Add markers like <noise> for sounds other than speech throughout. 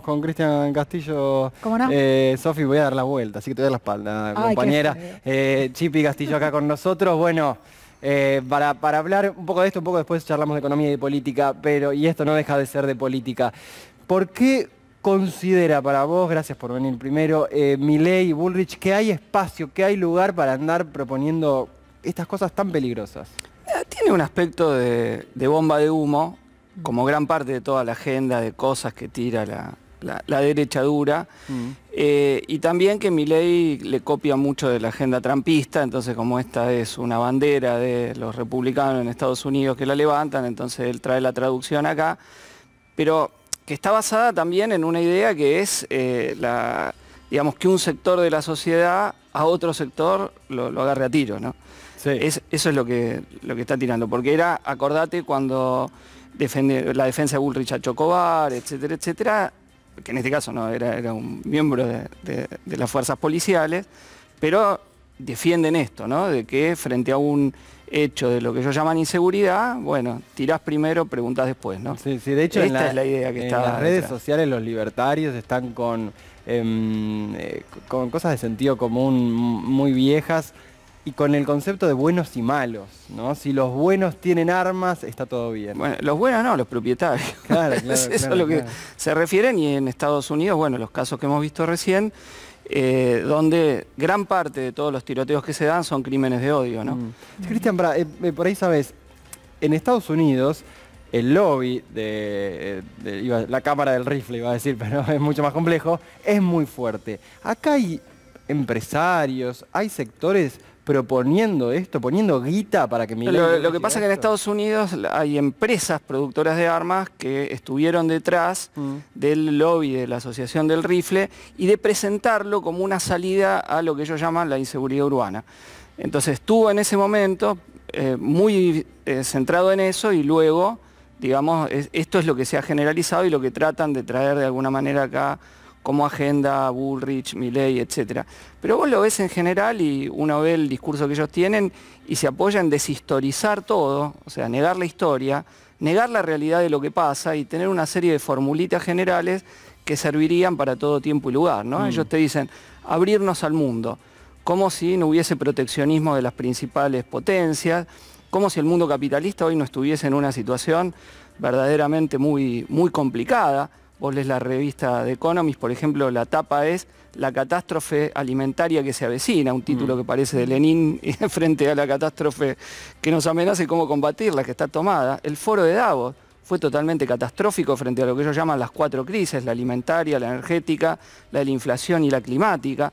con Cristian Castillo. ¿Cómo no? Eh, Sofi, voy a dar la vuelta, así que te doy la espalda, compañera. Eh, Chipi Castillo acá con nosotros. Bueno, eh, para, para, hablar un poco de esto, un poco después charlamos de economía y de política, pero, y esto no deja de ser de política. ¿Por qué considera para vos, gracias por venir primero, eh, y Bullrich, que hay espacio, que hay lugar para andar proponiendo estas cosas tan peligrosas? Eh, tiene un aspecto de bomba de humo, mm. como gran parte de toda la agenda de cosas que tira la, la, derecha dura. Mm. Eh, y también que mi ley le copia mucho de la agenda trampista, entonces como esta es una bandera de los republicanos en Estados Unidos que la levantan, entonces él trae la traducción acá, pero que está basada también en una idea que es eh, la, digamos, que un sector de la sociedad a otro sector lo, agarre a tiro, ¿no? eso es lo que, lo que está tirando, porque era, acordate, cuando defende, la defensa de Bullrich a Chocobar, etcétera, etcétera, que en este caso no era, un miembro de, las fuerzas policiales, pero defienden esto, ¿no? De que frente a un hecho de lo que ellos llaman inseguridad, bueno, tirás primero, preguntas después, ¿no? Sí, de hecho, Esta es la idea que en las redes sociales los libertarios están con, em, eh, con cosas de sentido común muy viejas y con el concepto de buenos y malos, ¿no? Si los buenos tienen armas, está todo bien. Bueno, los buenos no, los propietarios. Claro, <laughs> Eso es es lo que se refieren y en Estados Unidos, bueno, los casos que hemos visto recién, eh, donde gran parte de todos los tiroteos que se dan son crímenes de odio, ¿no? Mm. Cristian, eh, eh, por ahí sabes, en Estados Unidos el lobby de, de, la cámara del rifle, iba a decir, <laughs> pero es mucho más complejo, es muy fuerte. Acá hay empresarios, hay sectores proponiendo esto, poniendo guita para que Lo, que pasa es que en Estados Unidos hay empresas productoras de armas que estuvieron detrás mm. del lobby de la Asociación del Rifle y de presentarlo como una salida a lo que ellos llaman la inseguridad urbana. Entonces estuvo en ese momento eh, muy eh, centrado en eso y luego, digamos, esto es lo que se ha generalizado y lo que tratan de traer de alguna manera acá como Agenda, Bullrich, Milley, etc. Pero vos lo ves en general y uno ve el discurso que ellos tienen y se apoya en deshistorizar todo, o sea, negar la historia, negar la realidad de lo que pasa y tener una serie de formulitas generales que servirían para todo tiempo y lugar, ¿no? Mm. Ellos te dicen, abrirnos al mundo, como si no hubiese proteccionismo de las principales potencias, como si el mundo capitalista hoy no estuviese en una situación verdaderamente muy, muy complicada, Vos lees la revista de Economist, por ejemplo, la tapa es La catástrofe alimentaria que se avecina, un título mm. que parece de Lenin <laughs> frente a la catástrofe que nos amenaza y cómo combatirla, que está tomada. El foro de Davos fue totalmente catastrófico frente a lo que ellos llaman las cuatro crisis, la alimentaria, la energética, la de la inflación y la climática.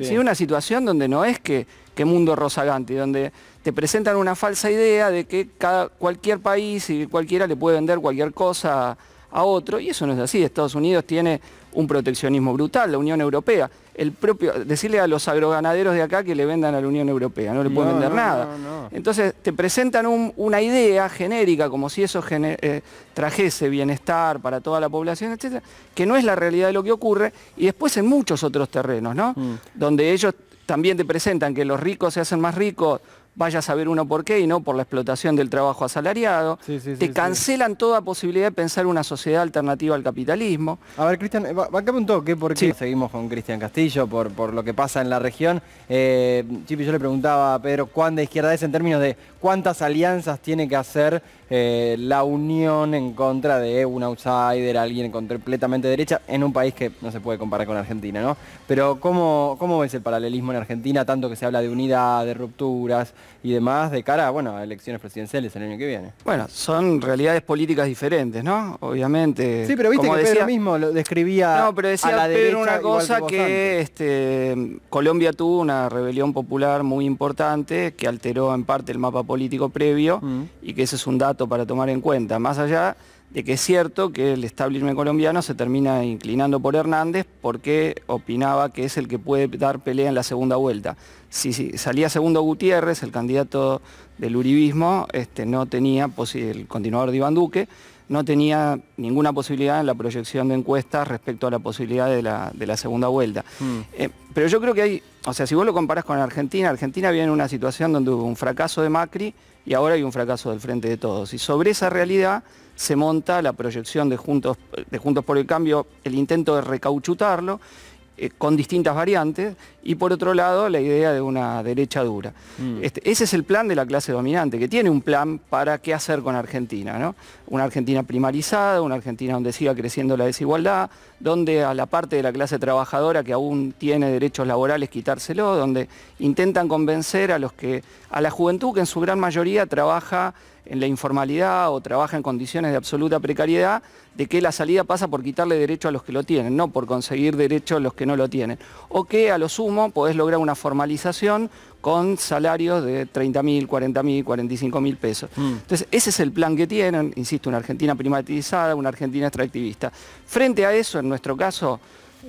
Sí, una situación donde no es que, mundo rozagante, donde te presentan una falsa idea de que cada, cualquier país y cualquiera le puede vender cualquier cosa a otro, y eso no es así. Estados Unidos tiene un proteccionismo brutal, la Unión Europea. El propio, decirle a los agroganaderos de acá que le vendan a la Unión Europea, no le pueden vender nada. Entonces te presentan una idea genérica, como si eso eh, trajese bienestar para toda la población, etcétera, que no es la realidad de lo que ocurre, y después en muchos otros terrenos, ¿no? Mm. Donde ellos también te presentan que los ricos se hacen más ricos vaya a saber uno por qué y no por la explotación del trabajo asalariado. Te cancelan toda posibilidad de pensar una sociedad alternativa al capitalismo. A ver, Cristian, eh, acá un toque porque seguimos con Cristian Castillo por, por lo que pasa en la región. Eh, Chipi, yo le preguntaba a Pedro cuán de izquierda es en términos de cuántas alianzas tiene que hacer eh, la unión en contra de un outsider, alguien completamente derecha, en un país que no se puede comparar con Argentina, ¿no? Pero ¿cómo, cómo ves el paralelismo en Argentina, tanto que se habla de unidad, de rupturas y demás, de cara bueno, a elecciones presidenciales el año que viene? Bueno, son realidades políticas diferentes, ¿no? Obviamente. Sí, pero viste que Pedro mismo lo describía No, pero decía Pedro una cosa que, este, Colombia tuvo una rebelión popular muy importante que alteró en parte el mapa político previo mm. y que ese es un dato para tomar en cuenta, más allá de que es cierto que el establishment colombiano se termina inclinando por Hernández porque opinaba que es el que puede dar pelea en la segunda vuelta. Si, salía segundo Gutiérrez, el candidato del uribismo, este, no tenía, el continuador de Iván Duque, no tenía ninguna posibilidad en la proyección de encuestas respecto a la posibilidad de la, segunda vuelta. Hmm. Eh, pero yo creo que hay, o sea, si vos lo comparás con Argentina, Argentina viene en una situación donde hubo un fracaso de Macri, y ahora hay un fracaso del frente de todos. Y sobre esa realidad se monta la proyección de Juntos, de Juntos por el Cambio, el intento de recauchutarlo eh, con distintas variantes, y por otro lado la idea de una derecha dura. Mm. Este, ese es el plan de la clase dominante, que tiene un plan para qué hacer con Argentina. Una Argentina primarizada, una Argentina donde siga creciendo la desigualdad, donde a la parte de la clase trabajadora que aún tiene derechos laborales quitárselo, donde intentan convencer a los que, a la juventud que en su gran mayoría trabaja en la informalidad o trabaja en condiciones de absoluta precariedad, de que la salida pasa por quitarle derecho a los que lo tienen, no por conseguir derecho a los que no lo tienen. O que a lo sumo podés lograr una formalización con salarios de 30.000, mil, 45.000 mil, 45 mil pesos. Mm. Entonces, ese es el plan que tienen, insisto, una Argentina privatizada, una Argentina extractivista. Frente a eso, en nuestro caso,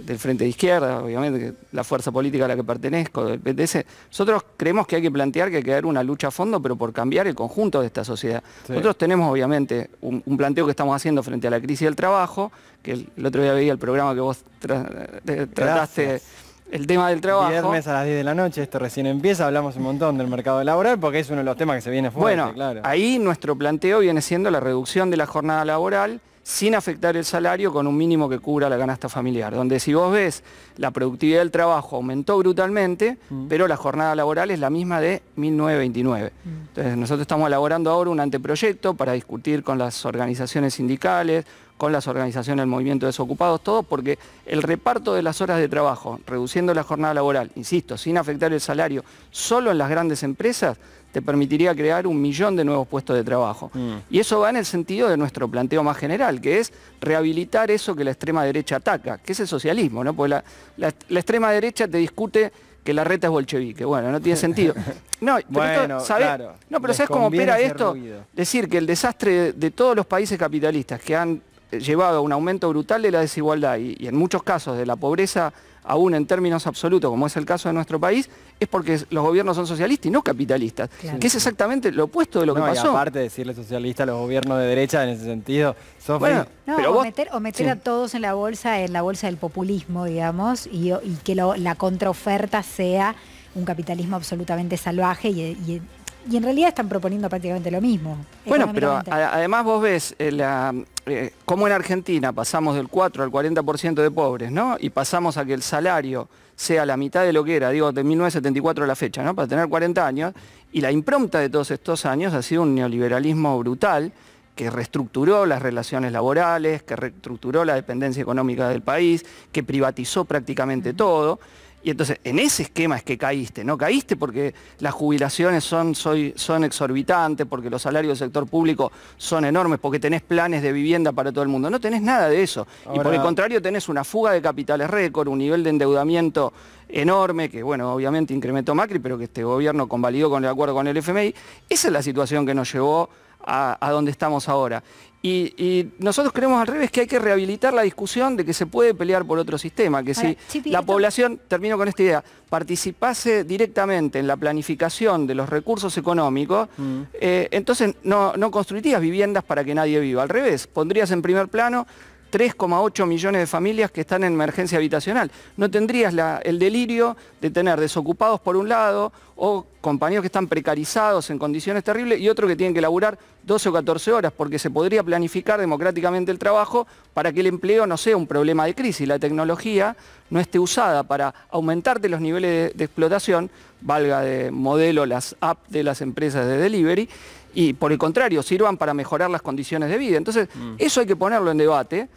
del Frente de Izquierda, obviamente, la fuerza política a la que pertenezco, del PTS, nosotros creemos que hay que plantear que hay que dar una lucha a fondo, pero por cambiar el conjunto de esta sociedad. Nosotros tenemos, obviamente, un, planteo que estamos haciendo frente a la crisis del trabajo, que el, otro día veía el programa que vos eh, trataste... el tema del trabajo. Viernes a las 10 de la noche, esto recién empieza, hablamos un montón del mercado laboral porque es uno de los temas que se viene fuerte, bueno, Ahí nuestro planteo viene siendo la reducción de la jornada laboral sin afectar el salario con un mínimo que cubra la canasta familiar, donde si vos ves la productividad del trabajo aumentó brutalmente, mm. pero la jornada laboral es la misma de 1929. Mm. Entonces nosotros estamos elaborando ahora un anteproyecto para discutir con las organizaciones sindicales, con las organizaciones del movimiento de desocupados, todo porque el reparto de las horas de trabajo, reduciendo la jornada laboral, insisto, sin afectar el salario, solo en las grandes empresas, te permitiría crear un millón de nuevos puestos de trabajo. Mm. Y eso va en el sentido de nuestro planteo más general, que es rehabilitar eso que la extrema derecha ataca, que es el socialismo, ¿no? Porque la, extrema derecha te discute que la reta es bolchevique. Bueno, no tiene sentido. <laughs> No, pero ¿sabes? no, pero ¿sabes cómo opera esto? Decir que el desastre de todos los países capitalistas que han eh, llevado a un aumento brutal de la desigualdad y, en muchos casos de la pobreza, aún en términos absolutos, como es el caso de nuestro país, es porque los gobiernos son socialistas y no capitalistas, que es exactamente lo opuesto de lo que pasó. Y aparte de decirle socialista a los gobiernos de derecha en ese sentido, son pero o, meter, a todos en la bolsa, en la bolsa del populismo, digamos, y, que la contraoferta sea un capitalismo absolutamente salvaje y, y en realidad están proponiendo prácticamente lo mismo. Bueno, pero además vos ves eh, eh, cómo en Argentina pasamos del 4 al 40% de pobres, ¿no? Y pasamos a que el salario sea la mitad de lo que era, digo, de 1974 a la fecha, ¿no? Para tener 40 años. Y la impronta de todos estos años ha sido un neoliberalismo brutal que reestructuró las relaciones laborales, que reestructuró la dependencia económica del país, que privatizó prácticamente todo. Y entonces, en ese esquema es que caíste, no caíste porque las jubilaciones son, exorbitantes, porque los salarios del sector público son enormes, porque tenés planes de vivienda para todo el mundo. No tenés nada de eso. Y por el contrario, tenés una fuga de capitales récord, un nivel de endeudamiento enorme, que bueno, obviamente incrementó Macri, pero que este gobierno convalidó con el acuerdo con el FMI. Esa es la situación que nos llevó a, donde estamos ahora. Y, nosotros creemos al revés que hay que rehabilitar la discusión de que se puede pelear por otro sistema, que si la población, termino con esta idea, participase directamente en la planificación de los recursos económicos, mm. eh, entonces no, no construirías viviendas para que nadie viva, al revés, pondrías en primer plano 3,8 millones de familias que están en emergencia habitacional. No tendrías el delirio de tener desocupados por un lado o compañeros que están precarizados en condiciones terribles y otro que tienen que laburar 12 o 14 horas, porque se podría planificar democráticamente el trabajo para que el empleo no sea un problema de crisis, la tecnología no esté usada para aumentarte los niveles de, explotación, valga de modelo las apps de las empresas de delivery, y por el contrario, sirvan para mejorar las condiciones de vida. Entonces, mm. eso hay que ponerlo en debate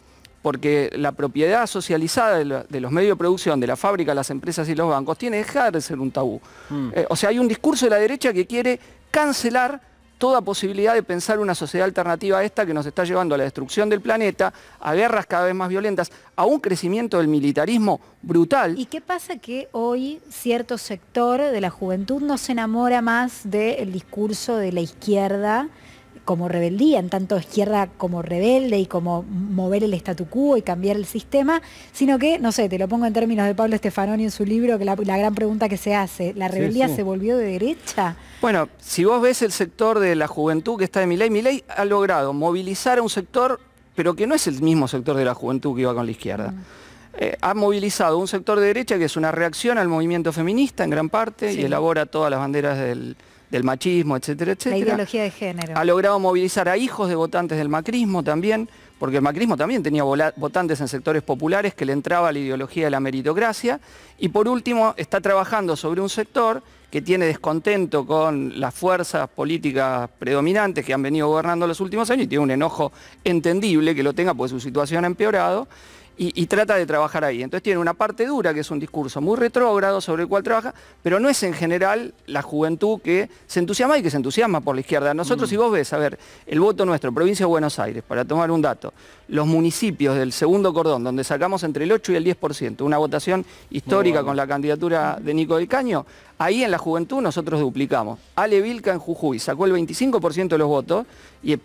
porque la propiedad socializada de, los medios de producción, de la fábrica, las empresas y los bancos, tiene que dejar de ser un tabú. Mm. Eh, o sea, hay un discurso de la derecha que quiere cancelar toda posibilidad de pensar una sociedad alternativa a esta que nos está llevando a la destrucción del planeta, a guerras cada vez más violentas, a un crecimiento del militarismo brutal. ¿Y qué pasa que hoy cierto sector de la juventud no se enamora más del discurso de la izquierda? como rebeldía, en tanto izquierda como rebelde y como mover el statu quo y cambiar el sistema, sino que, no sé, te lo pongo en términos de Pablo Stefanoni en su libro, que la, gran pregunta que se hace, ¿la rebeldía se volvió de derecha? Bueno, si vos ves el sector de la juventud que está de mi ley ha logrado movilizar a un sector, pero que no es el mismo sector de la juventud que iba con la izquierda. Mm. Eh, ha movilizado un sector de derecha que es una reacción al movimiento feminista en gran parte y elabora todas las banderas del, del machismo, etcétera, etcétera. La ideología de género. Ha logrado movilizar a hijos de votantes del macrismo también, porque el macrismo también tenía votantes en sectores populares que le entraba la ideología de la meritocracia. Y por último, está trabajando sobre un sector que tiene descontento con las fuerzas políticas predominantes que han venido gobernando los últimos años y tiene un enojo entendible que lo tenga porque su situación ha empeorado y, trata de trabajar ahí. Entonces tiene una parte dura, que es un discurso muy retrógrado sobre el cual trabaja, pero no es en general la juventud que se entusiasma y que se entusiasma por la izquierda. Nosotros, mm. si vos ves, a ver, el voto nuestro, provincia de Buenos Aires, para tomar un dato, los municipios del segundo cordón, donde sacamos entre el 8 y el 10%, una votación histórica con la candidatura de Nico del Caño, ahí en la juventud nosotros duplicamos. Ale Vilca en Jujuy sacó el 25% de los votos,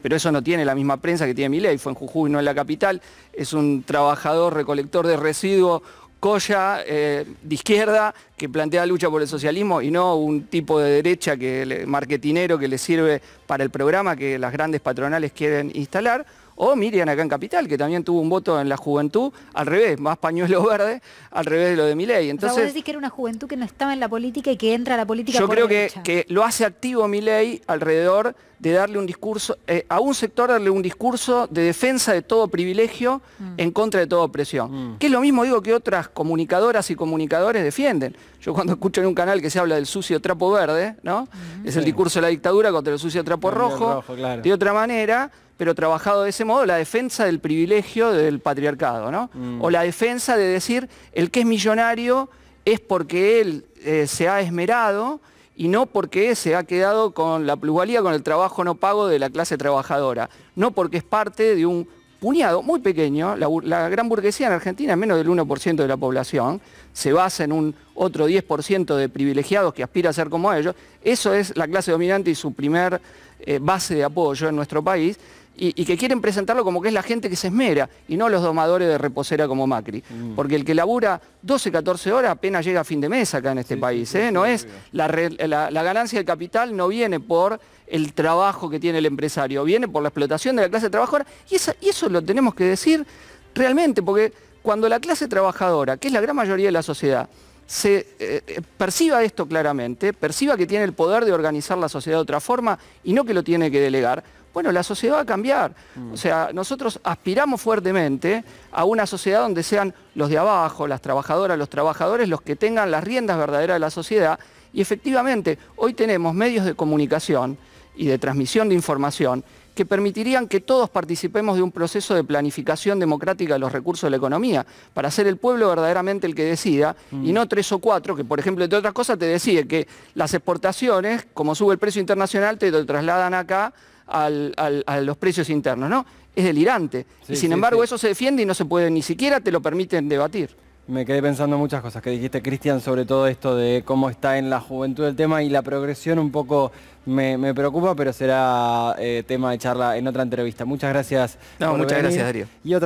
pero eso no tiene la misma prensa que tiene Milei, fue en Jujuy, no en la capital, es un trabajador recolector de residuos, colla eh, de izquierda que plantea lucha por el socialismo y no un tipo de derecha que marketinero que le sirve para el programa que las grandes patronales quieren instalar o Miriam acá en Capital, que también tuvo un voto en la juventud, al revés, más pañuelo <laughs> verde, al revés de lo de Milei. Entonces, ¿Sabes que era una juventud que no estaba en la política y que entra a la política Yo creo que, lo hace activo Milei alrededor de darle un discurso, eh, a un sector darle un discurso de defensa de todo privilegio mm. en contra de toda opresión. Mm. Que es lo mismo digo que otras comunicadoras y comunicadores defienden. Yo cuando escucho en un canal que se habla del sucio trapo verde, ¿no? Mm. Es el discurso de la dictadura contra el sucio trapo rojo. De otra manera, pero trabajado de ese modo, la defensa del privilegio del patriarcado, ¿no? Mm. O la defensa de decir, el que es millonario es porque él eh, se ha esmerado y no porque se ha quedado con la plusvalía, con el trabajo no pago de la clase trabajadora, no porque es parte de un puñado muy pequeño, la, gran burguesía en Argentina, menos del 1% de la población, se basa en un otro 10% de privilegiados que aspira a ser como ellos, eso es la clase dominante y su primer eh, base de apoyo en nuestro país, y, que quieren presentarlo como que es la gente que se esmera y no los domadores de reposera como Macri. Mm. Porque el que labura 12, 14 horas apenas llega a fin de mes acá en este país. ¿eh? no es la, ganancia del capital no viene por el trabajo que tiene el empresario, viene por la explotación de la clase trabajadora. Y, y eso lo tenemos que decir realmente, porque cuando la clase trabajadora, que es la gran mayoría de la sociedad, eh, eh, perciba esto claramente, perciba que tiene el poder de organizar la sociedad de otra forma y no que lo tiene que delegar, bueno, la sociedad va a cambiar. Mm. O sea, nosotros aspiramos fuertemente a una sociedad donde sean los de abajo, las trabajadoras, los trabajadores, los que tengan las riendas verdaderas de la sociedad. Y efectivamente, hoy tenemos medios de comunicación y de transmisión de información que permitirían que todos participemos de un proceso de planificación democrática de los recursos de la economía, para ser el pueblo verdaderamente el que decida, mm. y no tres o cuatro, que por ejemplo, entre otras cosas, te decide que las exportaciones, como sube el precio internacional, te lo trasladan acá a los precios internos, ¿no? Es delirante. y sin embargo, eso se defiende y no se puede, ni siquiera te lo permiten debatir. Me quedé pensando muchas cosas que dijiste, Cristian, sobre todo esto de cómo está en la juventud el tema y la progresión un poco me, preocupa, pero será eh, tema de charla en otra entrevista. Muchas gracias. No, muchas gracias, Darío. Y otra